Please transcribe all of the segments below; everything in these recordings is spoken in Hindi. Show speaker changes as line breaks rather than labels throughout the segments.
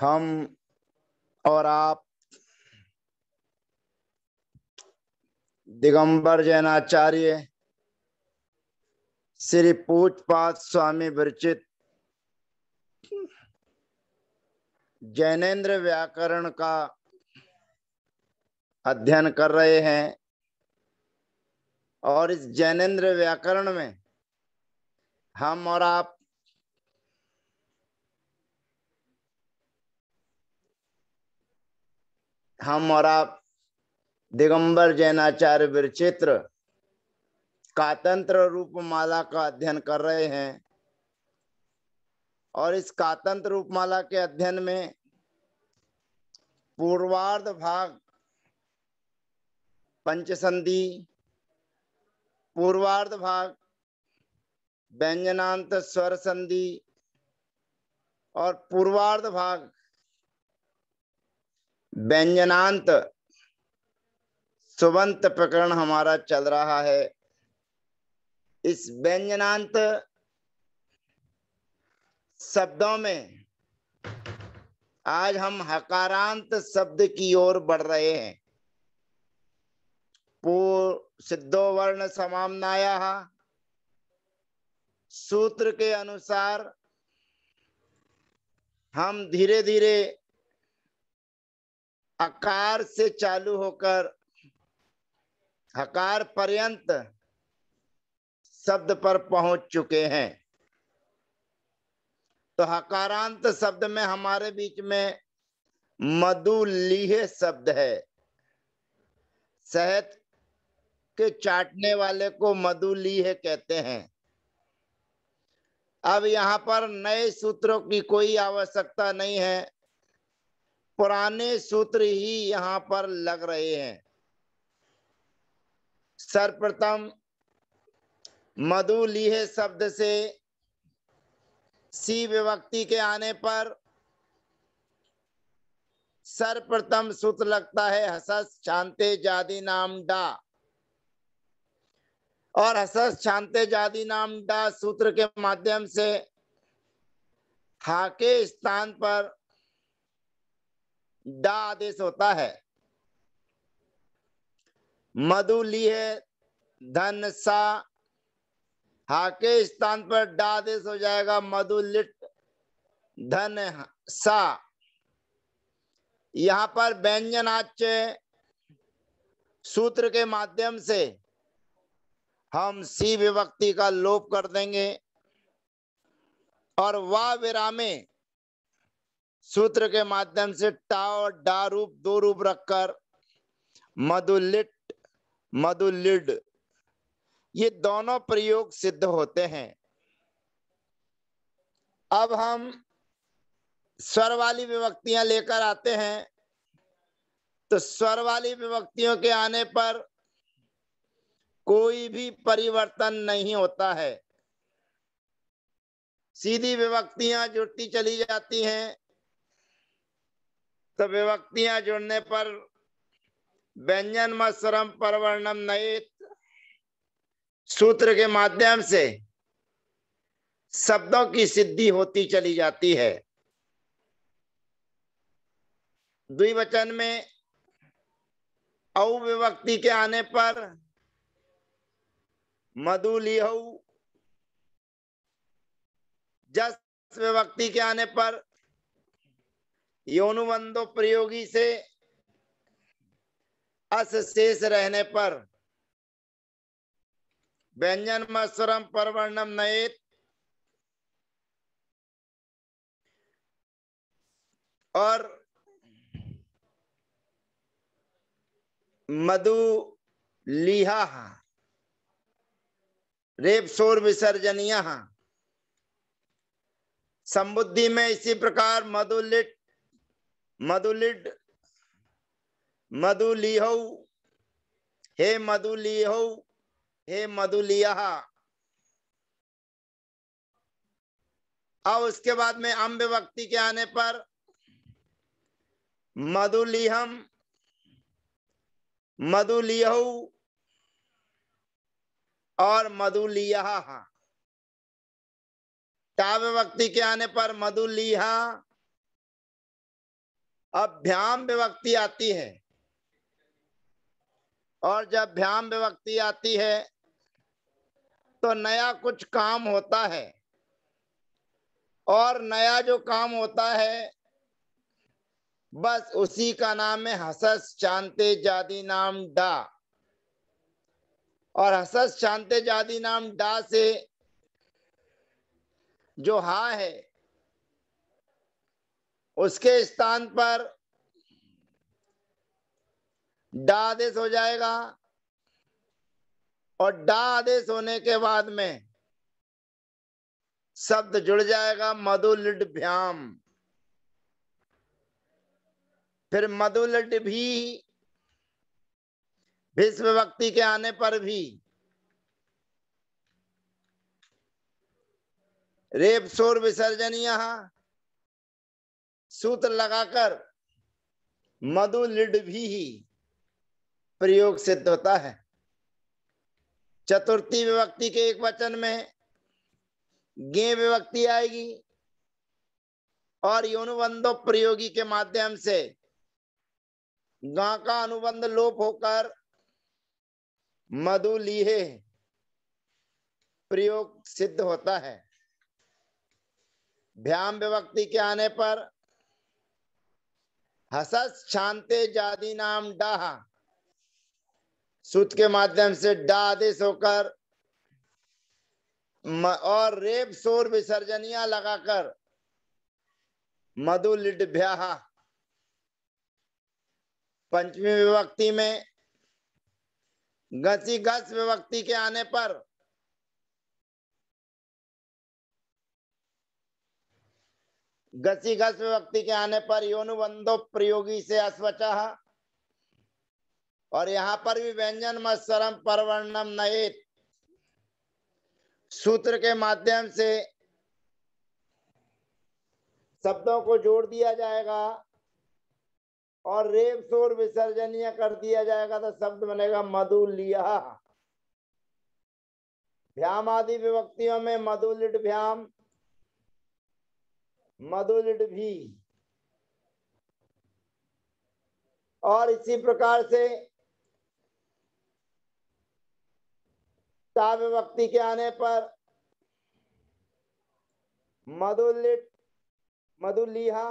हम और आप दिगंबर जैनाचार्य श्री पूजपात स्वामी विरचित जैनेन्द्र व्याकरण का अध्ययन कर रहे हैं और इस जैनेन्द्र व्याकरण में हम और आप हम और आप दिगंबर जैनाचार्य विरचित्र कातंत्र रूप माला का अध्ययन कर रहे हैं और इस कातंत्र रूप माला के अध्ययन में पूर्वार्ध भाग पंचसंधि पूर्वार्ध भाग व्यंजनांत स्वर संधि और पूर्वार्ध भाग व्यंजनांत सुबंत प्रकरण हमारा चल रहा है इस व्यंजनांत शब्दों में आज हम हकारांत शब्द की ओर बढ़ रहे हैं पूर्व सिद्धो वर्ण समामनाया सूत्र के अनुसार हम धीरे धीरे आकार से चालू होकर हकार पर्यंत शब्द पर पहुंच चुके हैं तो हकारांत शब्द में हमारे बीच में मधुलीह शब्द है शहद के चाटने वाले को मधुलीह कहते हैं अब यहां पर नए सूत्रों की कोई आवश्यकता नहीं है पुराने सूत्र ही यहां पर लग रहे हैं सर्वप्रथम मधु लीहे शब्द से सी विभक्ति के आने पर सर्वप्रथम सूत्र लगता है हसस शांते जादी नाम डा और हसस शांते जादी नाम डा सूत्र के माध्यम से हाके स्थान पर डा आदेश होता है मधु लिए धन सा हा के स्थान पर डा आदेश हो जाएगा मधु लिट धन सा यहां पर व्यंजनाच्य सूत्र के माध्यम से हम सी विभक्ति का लोप कर देंगे और वा विरामे सूत्र के माध्यम से टा और डा रूप दो रूप रखकर मधुलिट मधुलिड ये दोनों प्रयोग सिद्ध होते हैं अब हम स्वर वाली विभक्तियां लेकर आते हैं तो स्वर वाली विभक्तियों के आने पर कोई भी परिवर्तन नहीं होता है सीधी विभक्तियां जुड़ती चली जाती हैं तो विभक्तियां जुड़ने पर व्यंजन मश्रम परवर्णम नयित सूत्र के माध्यम से शब्दों की सिद्धि होती चली जाती है द्विवचन में अविभक्ति के आने पर मधु लिहऊ जस विभक्ति के आने पर योनुबंधो प्रयोगी से अस शेष रहने पर व्यंजन मस्वरम परवर्णम नएत और मधु लिहा रेप विसर्जनीय विसर्जनिया संबुद्धि में इसी प्रकार मधुलिट मधुलिड मधुलिह हे मधुलिह हे मधुलिया अब उसके बाद में अम्ब व्यक्ति के आने पर मधुलिहम मधुलिह और मधुलिया टाव व्यक्ति के आने पर मधुलिहा अब भ्याम विभक्ति आती है और जब भ्याम विभक्ति आती है तो नया कुछ काम होता है और नया जो काम होता है बस उसी का नाम है हसस शांते जादी नाम डा और हसस शांते जादी नाम डा से जो हा है उसके स्थान पर डा आदेश हो जाएगा और डा आदेश होने के बाद में शब्द जुड़ जाएगा भ्याम फिर मधुलिड भी विश्व भक्ति के आने पर भी रेप शोर विसर्जन यहां सूत्र लगाकर मधु लिड भी ही प्रयोग सिद्ध होता है चतुर्थी विभक्ति के एक वचन में गे विभक्ति आएगी और योनुबंधो प्रयोगी के माध्यम से गां का अनुबंध लोप होकर मधु लीहे प्रयोग सिद्ध होता है भ्याम विभक्ति के आने पर हसस शांते जादी नाम डाह सूत के माध्यम से डादिश होकर और रेप सोर विसर्जनिया लगाकर मधु लिडभ्या पंचमी विभक्ति में घसी गस विभक्ति के आने पर गसी घस व्यक्ति के आने पर योनुबंधो प्रयोगी से अस्वचा और यहां पर भी व्यंजन मत्सरम परवर्णम नए सूत्र के माध्यम से शब्दों को जोड़ दिया जाएगा और रेप शोर विसर्जनीय कर दिया जाएगा तो शब्द बनेगा मधु लिया भ्याम आदि विभक्तियों में मधुलिट भ्याम मधुलिट भी और इसी प्रकार से ताव्य भक्ति के आने पर मधुलिट मधुलिहा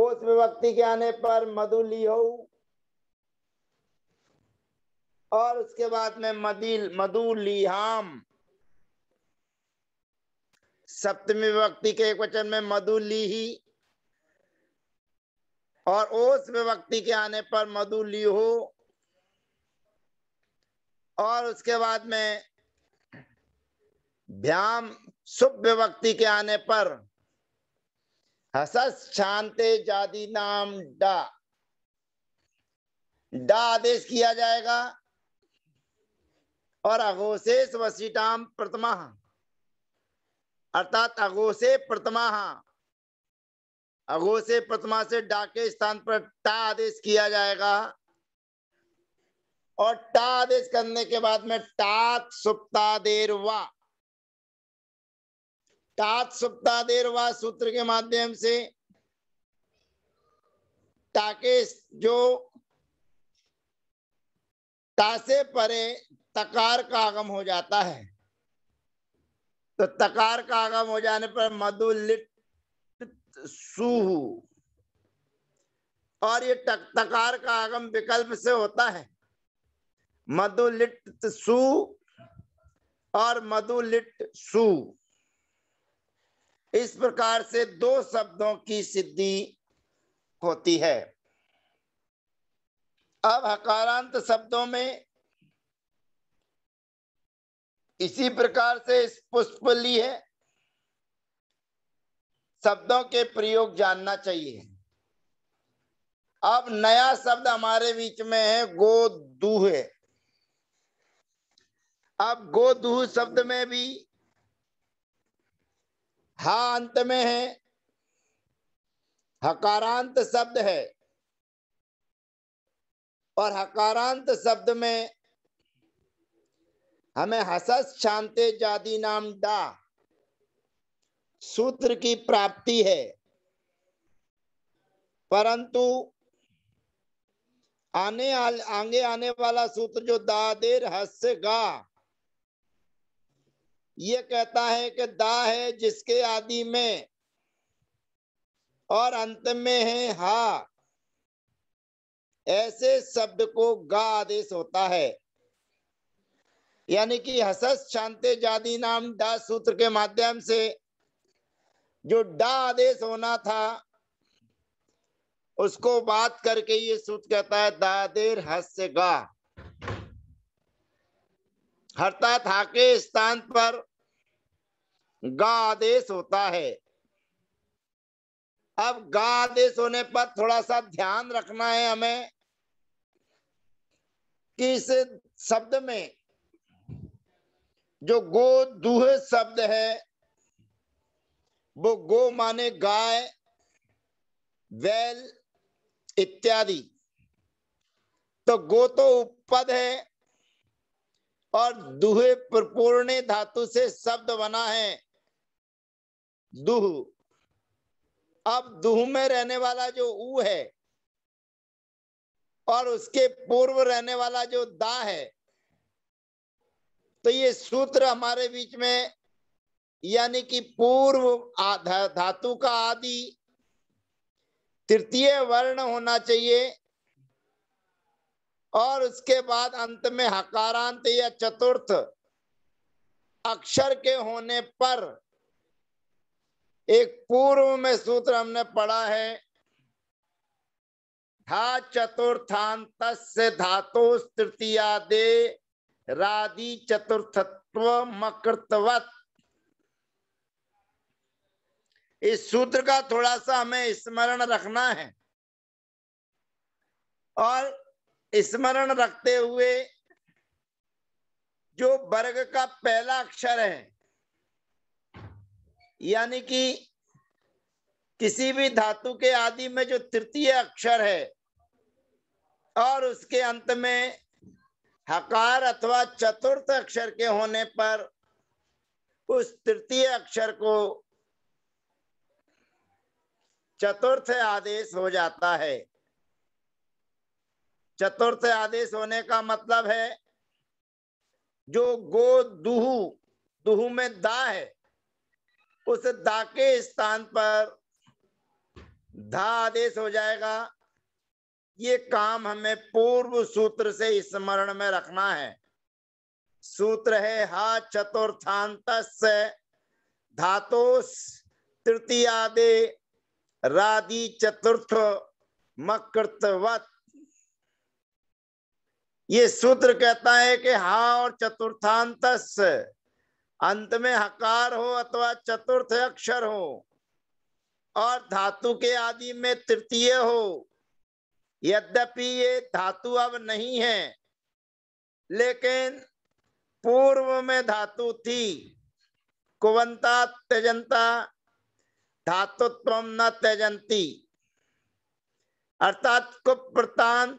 ओस विभक्ति के आने पर मधुलिहो और उसके बाद में मदिल मधुलिहाम सप्तमी विभक्ति के एक वचन में मधु ली ही और ओस विभक्ति के आने पर मधु ली हो और उसके बाद में भ्याम सुप विभक्ति के आने पर हसस छानते जादी नाम डा डा आदेश किया जाएगा और अघोशेष वसीटाम प्रतिमा अर्थात अगोसे प्रतिमा हाँ। अगोसे प्रतिमा से डाके स्थान पर टा आदेश किया जाएगा और टा आदेश करने के बाद में टात सुप्ता देर वात सुप्ता देर व सूत्र के माध्यम से टाके जो टा से परे तकार का आगम हो जाता है तो तकार का आगम हो जाने पर मधु लिट सुहु और ये तक, तकार का आगम विकल्प से होता है मधु लिट सु और मधु लिट सु इस प्रकार से दो शब्दों की सिद्धि होती है अब हकारांत शब्दों में इसी प्रकार से इस पुष्पली है शब्दों के प्रयोग जानना चाहिए अब नया शब्द हमारे बीच में है गो दूह अब गो दूह शब्द में भी हा अंत में है हकारांत शब्द है और हकारांत शब्द में हमें हसस शांति जाति नाम डा सूत्र की प्राप्ति है परंतु आने आगे आने वाला सूत्र जो देर हस्य गा ये कहता है कि दा है जिसके आदि में और अंत में है हा ऐसे शब्द को गा आदेश होता है यानी कि हसस शांति जादी नाम डा सूत्र के माध्यम से जो डा आदेश होना था उसको बात करके ये सूत्र कहता है दादेर हस्य गा था के स्थान पर गा आदेश होता है अब गा आदेश होने पर थोड़ा सा ध्यान रखना है हमें कि इस शब्द में जो गो दूहे शब्द है वो गो माने गाय वैल इत्यादि तो गो तो उपद है और दुहे पूर्ण धातु से शब्द बना है दुह अब दुह में रहने वाला जो ऊ है और उसके पूर्व रहने वाला जो दा है तो ये सूत्र हमारे बीच में यानी कि पूर्व धातु का आदि तृतीय वर्ण होना चाहिए और उसके बाद अंत में हकारांत या चतुर्थ अक्षर के होने पर एक पूर्व में सूत्र हमने पढ़ा है धा चतुर्थांत से धातु तृतीया दे रादि चतुर्थत्व मकृतवत इस सूत्र का थोड़ा सा हमें स्मरण रखना है और स्मरण रखते हुए जो वर्ग का पहला अक्षर है यानी कि किसी भी धातु के आदि में जो तृतीय अक्षर है और उसके अंत में हकार अथवा चतुर्थ अक्षर के होने पर उस तृतीय अक्षर को चतुर्थ आदेश हो जाता है चतुर्थ आदेश होने का मतलब है जो गो दुहु दुहु में दा है उस दा के स्थान पर धा आदेश हो जाएगा ये काम हमें पूर्व सूत्र से स्मरण में रखना है सूत्र है हा चतुर्थांत धातु तृतीयादे रादि चतुर्थ मकृतवत ये सूत्र कहता है कि हा और चतुर्थांत अंत में हकार हो अथवा चतुर्थ अक्षर हो और धातु के आदि में तृतीय हो यद्यपि ये धातु अब नहीं है लेकिन पूर्व में धातु थी कुवंता त्यजंता धातुत्व न त्यजंती अर्थात कुप्रतांत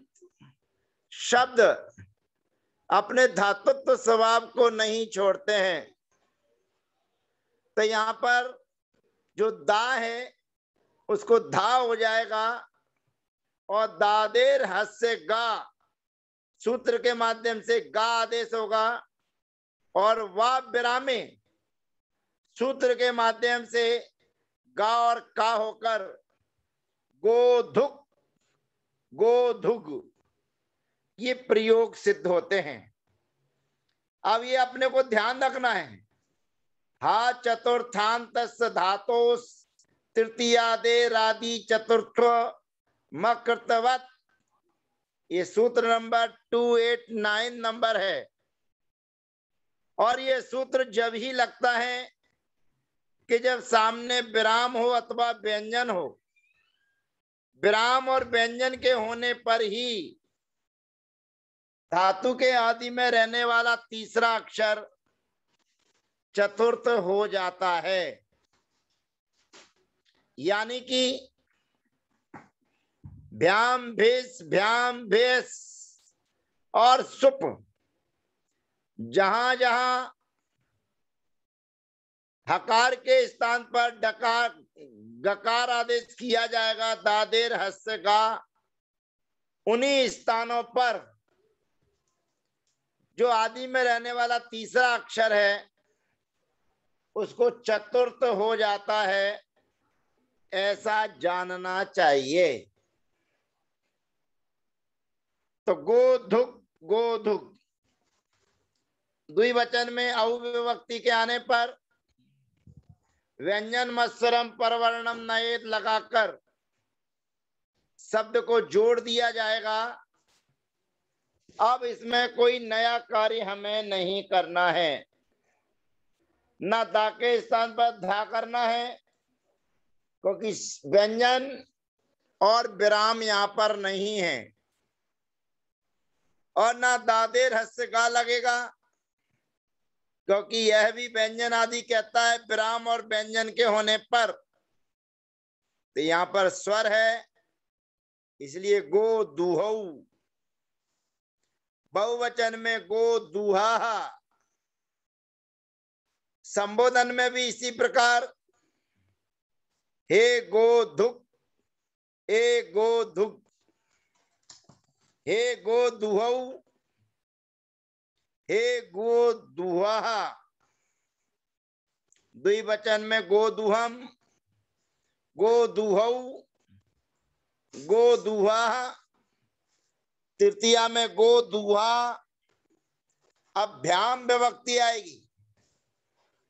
शब्द अपने धातुत्व स्वभाव को नहीं छोड़ते हैं तो यहाँ पर जो दा है उसको धा हो जाएगा और दादेर हस से गा सूत्र के माध्यम से गा आदेश होगा और वा विरामे सूत्र के माध्यम से गा और का होकर गोधुक गोधुग ये प्रयोग सिद्ध होते हैं अब ये अपने को ध्यान रखना है हा चतुर्थांत धातो तृतीयादे आदि चतुर्थ मकृतवत ये सूत्र number two eight nine number है और ये सूत्र जब ही लगता है कि जब सामने विराम हो अथवा व्यंजन हो विराम और व्यंजन के होने पर ही धातु के आदि में रहने वाला तीसरा अक्षर चतुर्थ हो जाता है यानी कि भ्याम भेस भ्याम भेस और सुप जहां जहां हकार के स्थान पर डकार गकार आदेश किया जाएगा दादेर हस्य का उन्हीं स्थानों पर जो आदि में रहने वाला तीसरा अक्षर है उसको चतुर्थ हो जाता है ऐसा जानना चाहिए तो धुक दुई द्विवचन में अव्यवक्ति के आने पर व्यंजन मत्सरम परवर्णम नयेत लगाकर शब्द को जोड़ दिया जाएगा अब इसमें कोई नया कार्य हमें नहीं करना है ना धा के स्थान पर धा करना है क्योंकि व्यंजन और विराम यहाँ पर नहीं है और ना दादे रहस्य का लगेगा क्योंकि यह भी व्यंजन आदि कहता है विराम और व्यंजन के होने पर तो यहां पर स्वर है इसलिए गो दुह बहुवचन में गो दुहा संबोधन में भी इसी प्रकार हे गो धुक ए गो धुक हे गो दुह हे गो दुहा दुई बचन में गो दुहम गो दुह गो दुहा तृतीया में गो दुहा अब भ्याम विभक्ति आएगी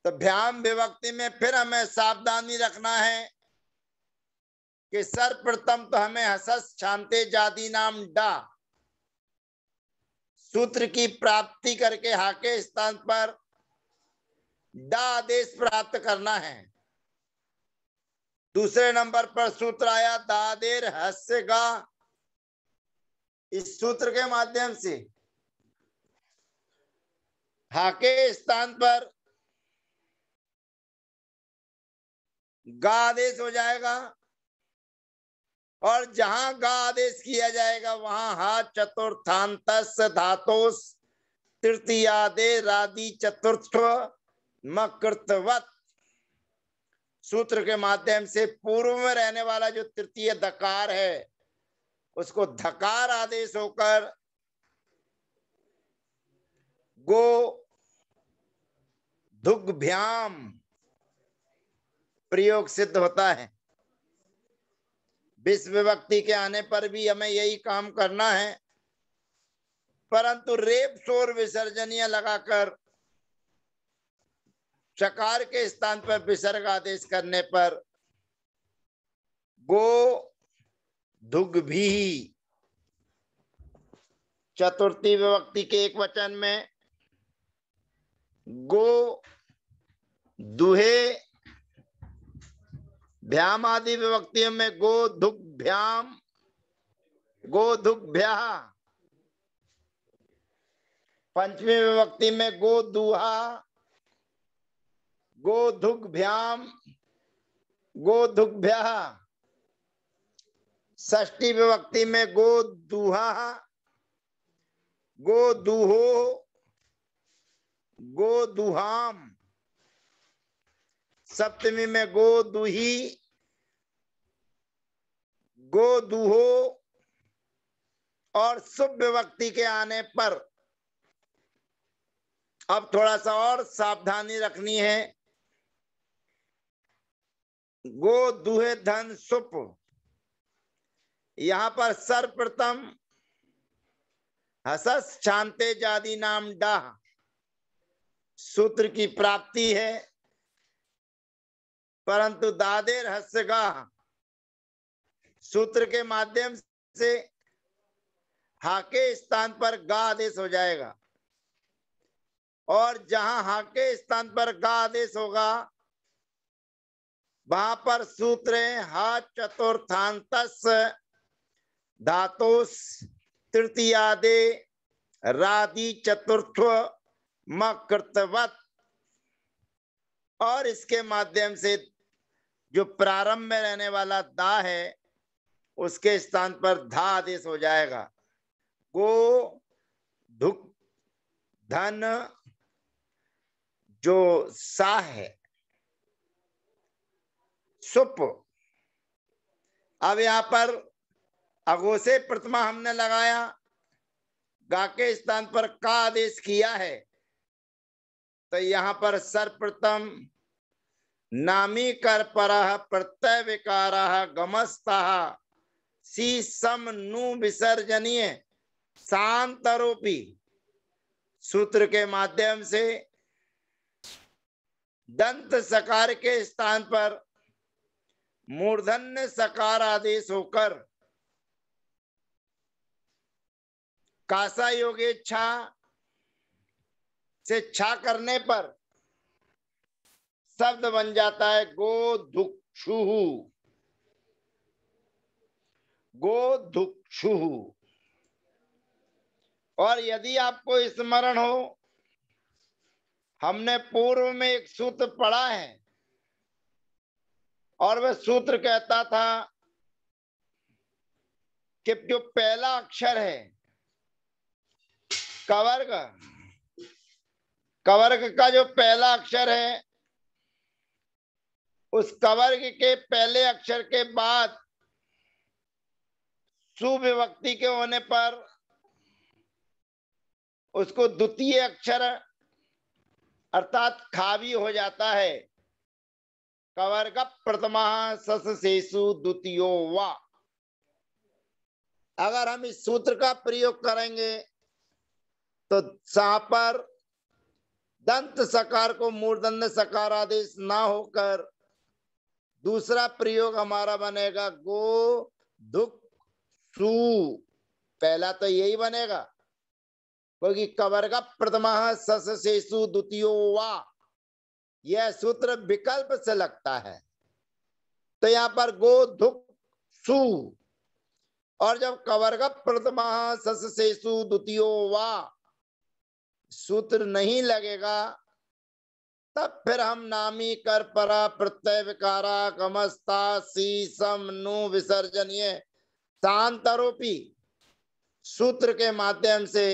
तो भ्याम विभक्ति में फिर हमें सावधानी रखना है कि सर्वप्रथम तो हमें हसस शांति जाति नाम डा सूत्र की प्राप्ति करके हाके स्थान पर डा आदेश प्राप्त करना है दूसरे नंबर पर सूत्र आया दादेर हस्य का इस सूत्र के माध्यम से हाके स्थान पर गा आदेश हो जाएगा और जहां का आदेश किया जाएगा वहां हा चतुर्थांत धातोस तृतीयादे राधि चतुर्थ मकृतवत सूत्र के माध्यम से पूर्व में रहने वाला जो तृतीय दकार है उसको धकार आदेश होकर गो दुग्भ्याम प्रयोग सिद्ध होता है विश्व व्यक्ति के आने पर भी हमें यही काम करना है परंतु रेप शोर विसर्जनीय लगाकर चकार के स्थान पर विसर्ग आदेश करने पर गो धुग भी चतुर्थी विभक्ति के एक वचन में गो दुहे भ्याम आदि विभक्तियों में गो दुख भ्याम गो दुख भ्या पंचमी विभक्ति में गो दुहा गो दुख भ्याम गो दुख भ्या ष्टी विभक्ति में गो दुहा गो दुहो गो दुहाम सप्तमी में गो दुही गो दुहो और शुभ व्यक्ति के आने पर अब थोड़ा सा और सावधानी रखनी है गो दुहे धन सुप यहां पर सर्वप्रथम हसस शांते जादी नाम डाह सूत्र की प्राप्ति है परंतु दादे रहस्य का सूत्र के माध्यम से हाके स्थान पर गा आदेश हो जाएगा और जहां हाके स्थान पर गा आदेश होगा वहां पर सूत्र हा चतुर्थांत धातुस तृतीयादे राधि चतुर्थ मकृतवत और इसके माध्यम से जो प्रारंभ में रहने वाला दा है उसके स्थान पर धा आदेश हो जाएगा गो धुक धन जो सा है सुप अब यहां पर अगोसे प्रतिमा हमने लगाया गा के स्थान पर का आदेश किया है तो यहां पर सर्वप्रथम नामी पर प्रत्यय विकार गमस्ता सी सम नू विसर्जनीय शांतरूपी सूत्र के माध्यम से दंत सकार के स्थान पर मूर्धन्य सकार आदेश होकर कासा योगेच्छा से छा करने पर शब्द बन जाता है गो दुक्षु गो दुक्षु और यदि आपको स्मरण हो हमने पूर्व में एक सूत्र पढ़ा है और वह सूत्र कहता था कि जो पहला अक्षर है कवर्ग कवर्ग का जो पहला अक्षर है उस कवर्ग के पहले अक्षर के बाद सुविभक्ति के होने पर उसको द्वितीय अक्षर अर्थात खावी हो जाता है कवर का प्रथमा सस शेषु द्वितीयो वा अगर हम इस सूत्र का प्रयोग करेंगे तो जहां पर दंत सकार को मूर्दंत सकार आदेश ना होकर दूसरा प्रयोग हमारा बनेगा गो दुख सु पहला तो यही बनेगा क्योंकि कवर का प्रथम सस शेषु द्वितीय वा यह सूत्र विकल्प से लगता है तो यहां पर गो दुख सु और जब कवर का प्रथमा सस शेषु द्वितीय वा सूत्र नहीं लगेगा तब फिर हम नामी कर परा प्रत्यय विकारा कमस्ता सीसम नु विसर्जनीय शांतरूपी सूत्र के माध्यम से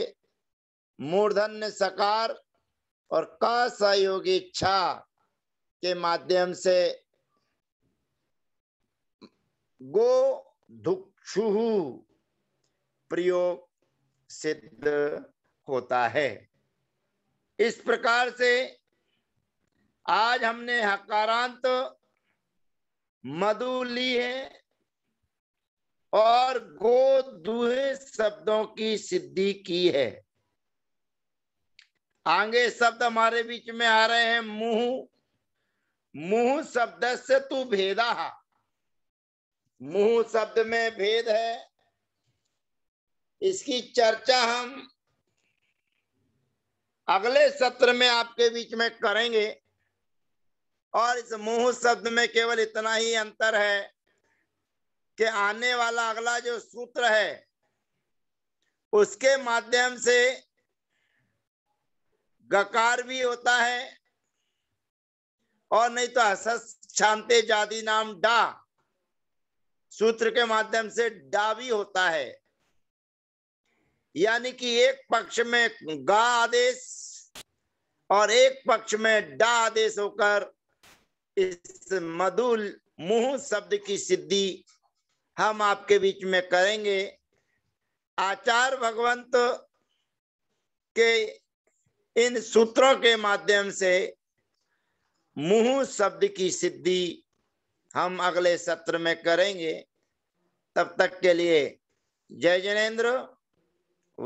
मूर्धन्य सकार और का सहयोगी इच्छा के माध्यम से गो धुक्षु प्रयोग सिद्ध होता है इस प्रकार से आज हमने हकारांत मधु ली है और गो दूहे शब्दों की सिद्धि की है आगे शब्द हमारे बीच में आ रहे हैं मुंह मुंह शब्द से तू भेदा मुंह शब्द में भेद है इसकी चर्चा हम अगले सत्र में आपके बीच में करेंगे और इस मुंह शब्द में केवल इतना ही अंतर है कि आने वाला अगला जो सूत्र है उसके माध्यम से गकार भी होता है और नहीं तो असस शांति जाति नाम डा सूत्र के माध्यम से डा भी होता है यानी कि एक पक्ष में गा आदेश और एक पक्ष में डा आदेश होकर इस मधुल मुंह शब्द की सिद्धि हम आपके बीच में करेंगे आचार भगवंत के इन सूत्रों के माध्यम से मुंह शब्द की सिद्धि हम अगले सत्र में करेंगे तब तक के लिए जय जनेन्द्र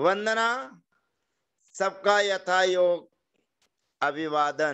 वंदना सबका यथा योग अभिवादन